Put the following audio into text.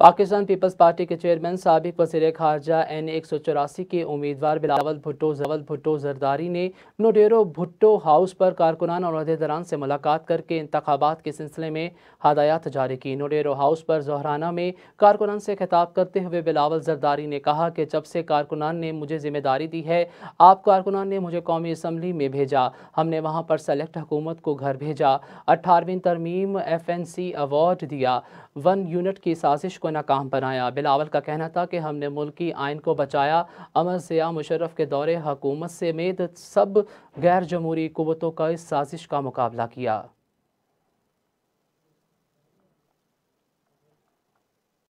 पाकिस्तान पीपल्स पार्टी के चेयरमैन सबक वजीर खारजा एन एक सौ चौरासी के उम्मीदवार बिलावल भुट्टो जवल भुट्टो जरदारी ने नोडेरो भुट्टो हाउस पर कारकुनान और अहदेदारान से मुलाकात करके इंतबात के सिलसिले में हदायत जारी की नोडेरो हाउस पर जहराना में कारकुनान से खिताब करते हुए बिलावल जरदारी ने कहा कि जब से कारकुनान ने मुझे जिम्मेदारी दी है आप कारकुनान ने मुझे कौमी असम्बली में भेजा हमने वहाँ पर सेलेक्ट हुकूमत को घर भेजा अट्ठारहवीं तरमीम एफ एन सी अवार्ड दिया वन यूनिट की साजिश को नाकाम बनाया बिलावल का कहना था कि हमने मुल्की आयन को बचाया अमर सयाह मुशरफ के दौरे हकूमत समेत सब गैर जमहूरी कुतों का इस साजिश का मुकाबला किया